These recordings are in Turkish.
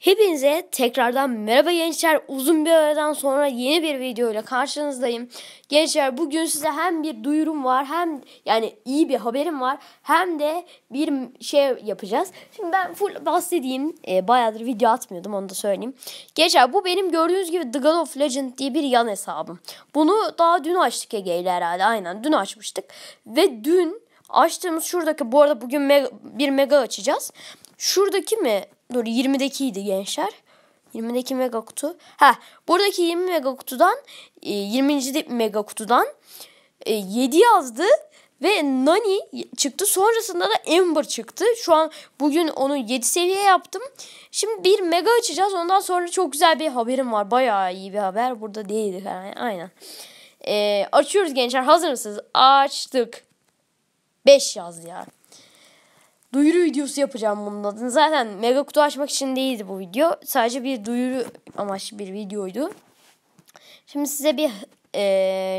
Hepinize tekrardan merhaba gençler. Uzun bir aradan sonra yeni bir video ile karşınızdayım. Gençler bugün size hem bir duyurum var hem yani iyi bir haberim var hem de bir şey yapacağız. Şimdi ben full bahsedeyim. E, bayağıdır video atmıyordum onu da söyleyeyim. Gençler bu benim gördüğünüz gibi The God of Legend diye bir yan hesabım. Bunu daha dün açtık Ege ile herhalde aynen dün açmıştık. Ve dün açtığımız şuradaki bu arada bugün mega, bir mega açacağız. Şuradaki mi Dur 20'dekiydi gençler. 20'deki mega kutu. Ha buradaki 20 mega kutudan 20. E, mega kutudan 7 e, yazdı ve Nani çıktı. Sonrasında da Ember çıktı. Şu an bugün onu 7 seviye yaptım. Şimdi bir mega açacağız. Ondan sonra çok güzel bir haberim var. Bayağı iyi bir haber. Burada değildik. Yani. Aynen. Ee, açıyoruz gençler. Hazır mısınız? Açtık. 5 yazdı ya duyuru videosu yapacağım bunun adını. Zaten mega kutu açmak için değildi bu video. Sadece bir duyuru amaçlı bir videoydu. Şimdi size bir e,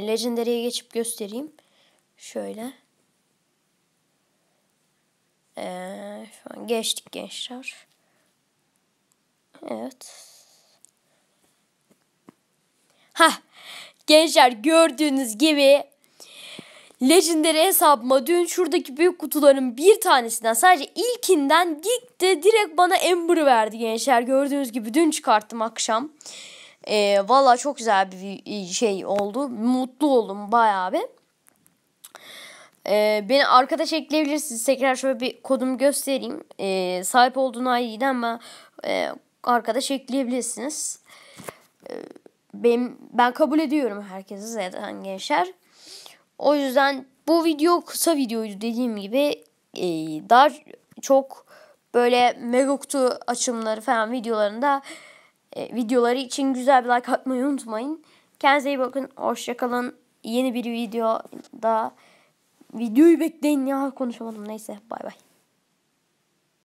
Legendary'e geçip göstereyim. Şöyle. Ee, şu an geçtik gençler. Evet. Ha, gençler gördüğünüz gibi Legendary hesabıma dün şuradaki büyük kutuların bir tanesinden sadece ilkinden gitti direkt bana Ember verdi gençler. Gördüğünüz gibi dün çıkarttım akşam. Ee, Valla çok güzel bir şey oldu. Mutlu oldum bayağı bir. Ee, beni arkadaş ekleyebilirsiniz. Tekrar şöyle bir kodumu göstereyim. Ee, sahip olduğun ID'den ama e, arkadaş ekleyebilirsiniz. Ee, benim, ben kabul ediyorum herkesi zaten gençler. O yüzden bu video kısa videoydu dediğim gibi. E, ee, daha çok böyle Megoktu açımları falan videolarında e, videoları için güzel bir like atmayı unutmayın. Kendinize iyi bakın. Hoşçakalın. Yeni bir videoda videoyu bekleyin ya konuşamadım neyse bay bay.